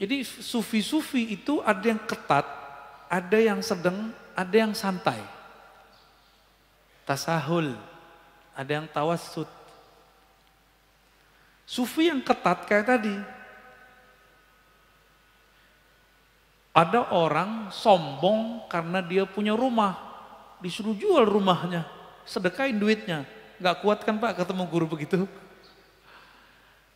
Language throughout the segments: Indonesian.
Jadi sufi-sufi itu ada yang ketat, ada yang sedang, ada yang santai. Tasahul, ada yang tawasud. Sufi yang ketat kayak tadi. Ada orang sombong karena dia punya rumah. Disuruh jual rumahnya, sedekain duitnya. Gak kuat kan pak ketemu guru begitu?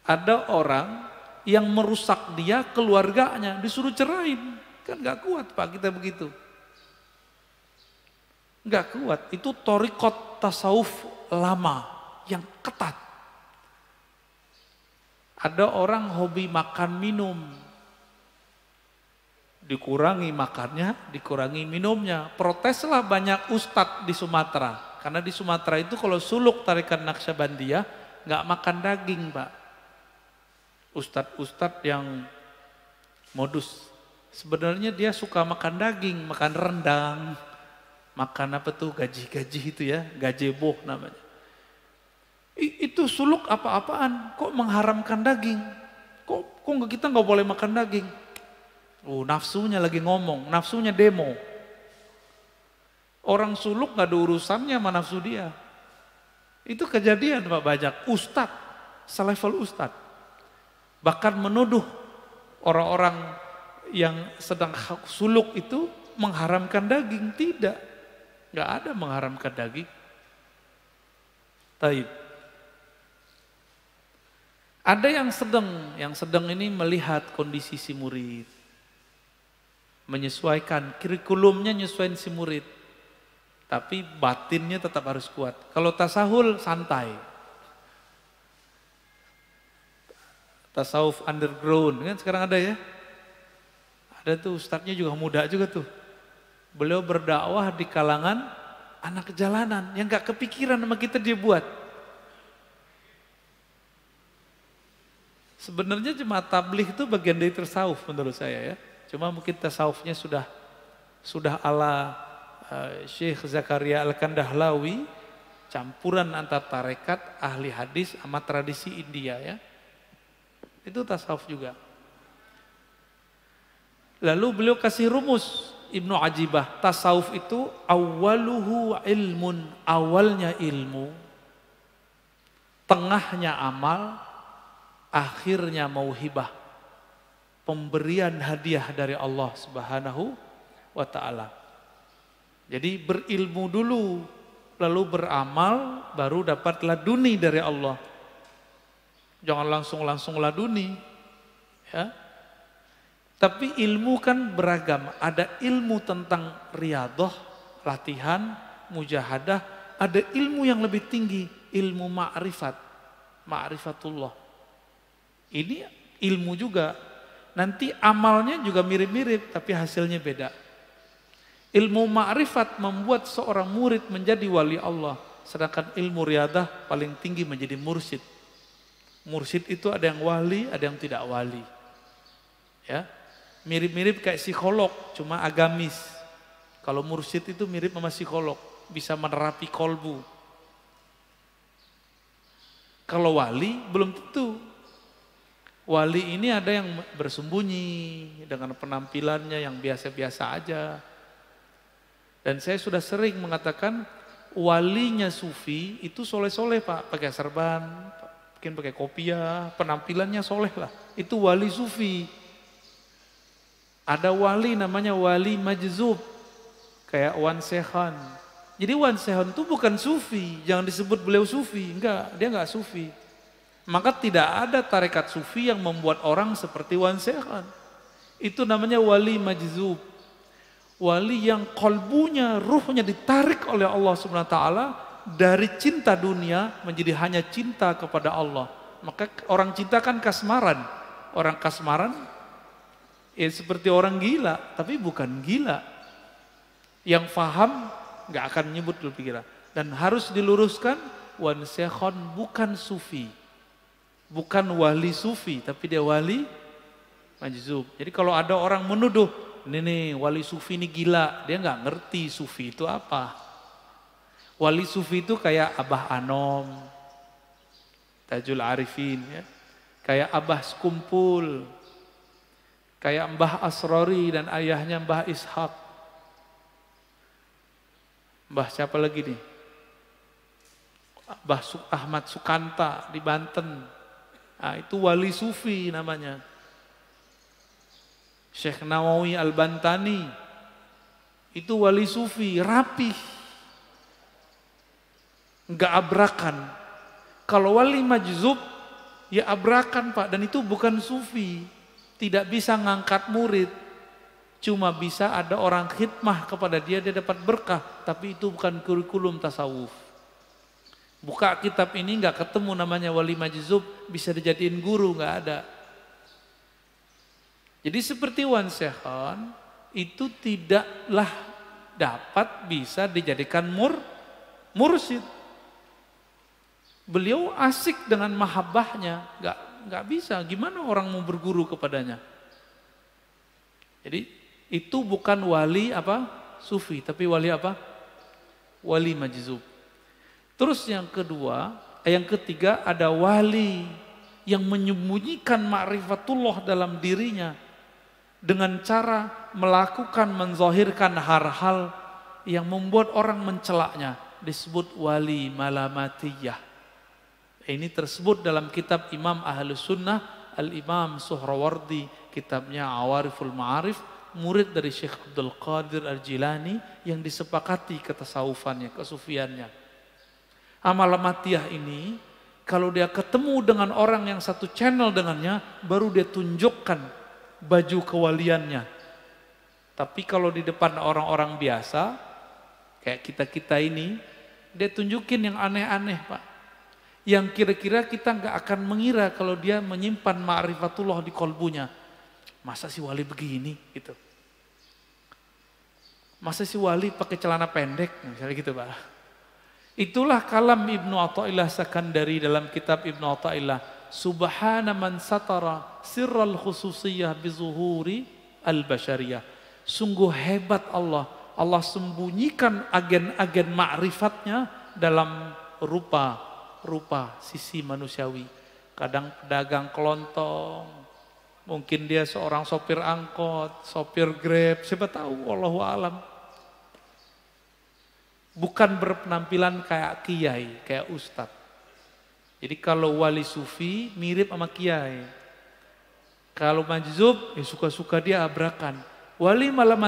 Ada orang yang merusak dia keluarganya disuruh cerain kan nggak kuat pak kita begitu nggak kuat itu torikot tasawuf lama yang ketat ada orang hobi makan minum dikurangi makannya dikurangi minumnya proteslah banyak ustadz di Sumatera karena di Sumatera itu kalau suluk tarikan Naksabandia nggak makan daging pak ustadz-ustadz yang modus. Sebenarnya dia suka makan daging, makan rendang, makan apa tuh gaji-gaji itu ya, gajebo namanya. I, itu suluk apa-apaan, kok mengharamkan daging? Kok, kok kita nggak boleh makan daging? Oh, nafsunya lagi ngomong, nafsunya demo. Orang suluk nggak ada urusannya sama nafsu dia. Itu kejadian Pak Bajak, ustadz, selevel ustadz. Bahkan menuduh orang-orang yang sedang suluk itu mengharamkan daging. Tidak. Nggak ada mengharamkan daging. Taib. Ada yang sedang, yang sedang ini melihat kondisi si murid. Menyesuaikan, kurikulumnya nyesuaikan si murid. Tapi batinnya tetap harus kuat. Kalau tasahul santai, tasawuf underground kan sekarang ada ya ada tuh ustadznya juga muda juga tuh beliau berdakwah di kalangan anak jalanan yang gak kepikiran sama kita dia buat sebenarnya cuma tabligh itu bagian dari tasawuf menurut saya ya cuma mungkin tasawufnya sudah sudah ala uh, Syekh Zakaria Al-Kandahlawi campuran antara tarekat, ahli hadis sama tradisi India ya. Itu tasawuf juga. Lalu beliau kasih rumus Ibnu Ajibah, tasawuf itu awaluhu ilmun, awalnya ilmu, tengahnya amal, akhirnya mauhibah. Pemberian hadiah dari Allah Subhanahu wa taala. Jadi berilmu dulu, lalu beramal baru dapat laduni dari Allah. Jangan langsung-langsung laduni. Ya. Tapi ilmu kan beragam. Ada ilmu tentang riadoh, latihan, mujahadah. Ada ilmu yang lebih tinggi, ilmu ma'rifat. Ma'rifatullah. Ini ilmu juga. Nanti amalnya juga mirip-mirip, tapi hasilnya beda. Ilmu ma'rifat membuat seorang murid menjadi wali Allah. Sedangkan ilmu riadah paling tinggi menjadi mursyid. Mursid itu ada yang wali, ada yang tidak wali. Ya. Mirip-mirip kayak psikolog, cuma agamis. Kalau mursid itu mirip sama psikolog, bisa menerapi kolbu. Kalau wali belum tentu. Wali ini ada yang bersembunyi dengan penampilannya yang biasa-biasa aja. Dan saya sudah sering mengatakan walinya sufi itu soleh-soleh pak, pakai serban, mungkin pakai kopiah, penampilannya soleh lah. Itu wali sufi. Ada wali namanya wali majzub. Kayak Wan Sehan. Jadi Wan Sehan itu bukan sufi. Jangan disebut beliau sufi. Enggak, dia enggak sufi. Maka tidak ada tarekat sufi yang membuat orang seperti Wan Sehan. Itu namanya wali majzub. Wali yang kolbunya, ruhnya ditarik oleh Allah Subhanahu wa taala dari cinta dunia menjadi hanya cinta kepada Allah. Maka orang cinta kan kasmaran. Orang kasmaran ya seperti orang gila, tapi bukan gila. Yang faham nggak akan menyebut dulu pikiran. Dan harus diluruskan, Wan Sehon bukan sufi. Bukan wali sufi, tapi dia wali majzub. Jadi kalau ada orang menuduh, ini nih wali sufi ini gila, dia nggak ngerti sufi itu apa. Wali sufi itu kayak Abah Anom, Tajul Arifin, ya. kayak Abah Skumpul, kayak Mbah Asrori dan ayahnya Mbah Ishak. Mbah siapa lagi nih? Mbah Ahmad Sukanta di Banten. Nah, itu wali sufi namanya. Syekh Nawawi Al-Bantani. Itu wali sufi, rapih nggak abrakan. Kalau wali majzub ya abrakan Pak dan itu bukan sufi. Tidak bisa ngangkat murid. Cuma bisa ada orang khidmah kepada dia dia dapat berkah, tapi itu bukan kurikulum tasawuf. Buka kitab ini nggak ketemu namanya wali majzub bisa dijadiin guru nggak ada. Jadi seperti Wan Sehon itu tidaklah dapat bisa dijadikan mur mursid. Beliau asik dengan mahabbahnya, nggak nggak bisa. Gimana orang mau berguru kepadanya? Jadi itu bukan wali apa sufi, tapi wali apa? Wali majzub. Terus yang kedua, eh, yang ketiga ada wali yang menyembunyikan makrifatullah dalam dirinya dengan cara melakukan menzohirkan hal-hal yang membuat orang mencelaknya disebut wali malamatiyah ini tersebut dalam kitab Imam Ahlus Sunnah Al-Imam Suhrawardi kitabnya Awariful Ma'arif murid dari Syekh Abdul Qadir Al-Jilani yang disepakati ketasawufannya, kesufiannya. amal matiah ini kalau dia ketemu dengan orang yang satu channel dengannya baru dia tunjukkan baju kewaliannya. Tapi kalau di depan orang-orang biasa kayak kita-kita ini dia tunjukin yang aneh-aneh, Pak yang kira-kira kita nggak akan mengira kalau dia menyimpan ma'rifatullah di kolbunya. Masa si wali begini gitu. Masa si wali pakai celana pendek misalnya gitu Pak. Itulah kalam Ibnu Athaillah dari dalam kitab Ibnu Athaillah Subhana man satara sirral khususiyah bizuhuri al-bashariyah. Sungguh hebat Allah. Allah sembunyikan agen-agen makrifatnya dalam rupa rupa sisi manusiawi. Kadang pedagang kelontong, mungkin dia seorang sopir angkot, sopir grab, siapa tahu Allah alam. Bukan berpenampilan kayak kiai, kayak ustad Jadi kalau wali sufi mirip sama kiai. Kalau majzub ya suka-suka dia abrakan. Wali malah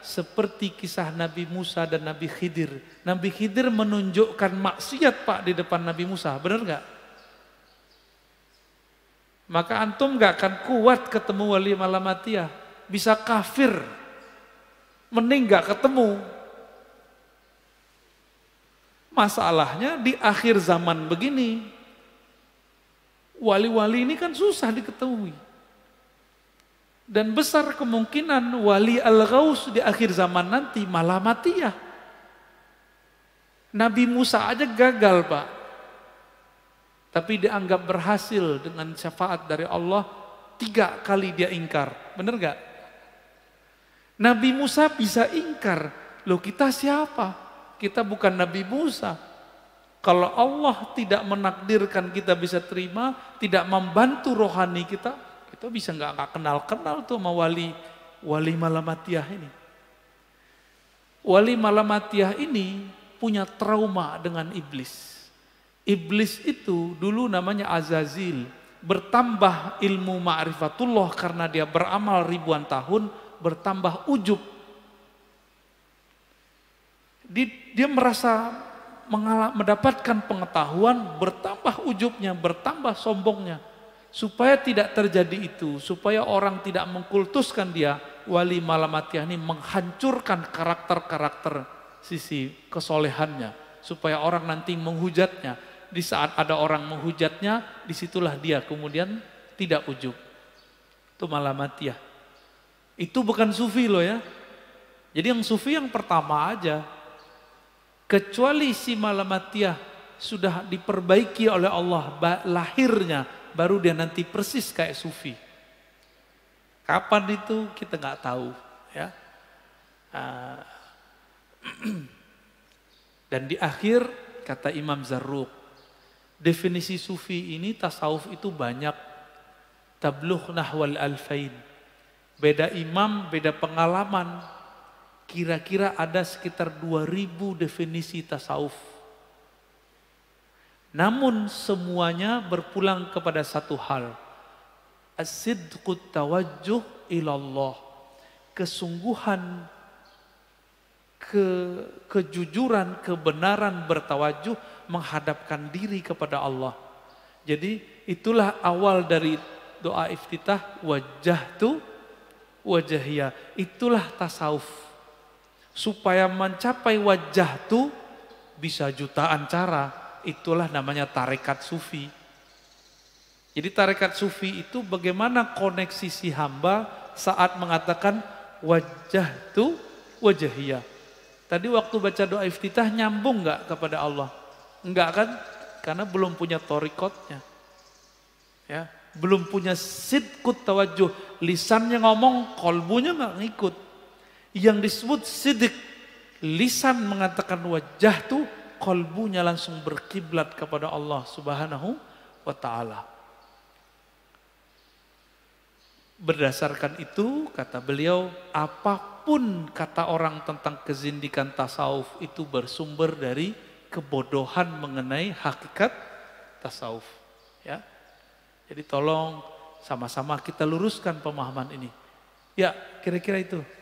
seperti kisah Nabi Musa dan Nabi Khidir. Nabi Khidir menunjukkan maksiat Pak di depan Nabi Musa, benar nggak? Maka antum nggak akan kuat ketemu wali malamatiyah. Bisa kafir. Mending nggak ketemu. Masalahnya di akhir zaman begini. Wali-wali ini kan susah diketahui. Dan besar kemungkinan wali al-ghaus di akhir zaman nanti malah mati ya. Nabi Musa aja gagal pak. Tapi dianggap berhasil dengan syafaat dari Allah. Tiga kali dia ingkar. Bener gak? Nabi Musa bisa ingkar. Loh kita siapa? Kita bukan Nabi Musa. Kalau Allah tidak menakdirkan kita bisa terima, tidak membantu rohani kita, kita bisa nggak kenal-kenal tuh sama wali wali malamatiah ini. Wali malamatiah ini punya trauma dengan iblis. Iblis itu dulu namanya Azazil. Bertambah ilmu ma'rifatullah karena dia beramal ribuan tahun, bertambah ujub. Dia merasa mendapatkan pengetahuan, bertambah ujubnya, bertambah sombongnya supaya tidak terjadi itu, supaya orang tidak mengkultuskan dia, wali malamatiyah ini menghancurkan karakter-karakter sisi kesolehannya, supaya orang nanti menghujatnya. Di saat ada orang menghujatnya, disitulah dia kemudian tidak ujuk. Itu malamatiyah. Itu bukan sufi loh ya. Jadi yang sufi yang pertama aja. Kecuali si malamatiyah sudah diperbaiki oleh Allah lahirnya baru dia nanti persis kayak sufi. Kapan itu kita nggak tahu, ya. Ah, dan di akhir kata Imam Zarruq, definisi sufi ini tasawuf itu banyak tabluh nahwal alfain. Beda imam, beda pengalaman. Kira-kira ada sekitar 2000 definisi tasawuf namun semuanya berpulang kepada satu hal. as tawajjuh ilallah. Kesungguhan, ke, kejujuran, kebenaran bertawajuh menghadapkan diri kepada Allah. Jadi itulah awal dari doa iftitah wajah tu wajahia. Itulah tasawuf. Supaya mencapai wajah tu bisa jutaan cara itulah namanya tarekat sufi. Jadi tarekat sufi itu bagaimana koneksi si hamba saat mengatakan wajah tu wajahia. Tadi waktu baca doa iftitah nyambung nggak kepada Allah? Enggak kan? Karena belum punya torikotnya. Ya, belum punya sidkut tawajuh. Lisannya ngomong, kolbunya nggak ngikut. Yang disebut sidik, lisan mengatakan wajah tuh Kalbunya langsung berkiblat kepada Allah Subhanahu wa taala. Berdasarkan itu, kata beliau, apapun kata orang tentang kezindikan tasawuf itu bersumber dari kebodohan mengenai hakikat tasawuf. Ya. Jadi tolong sama-sama kita luruskan pemahaman ini. Ya, kira-kira itu.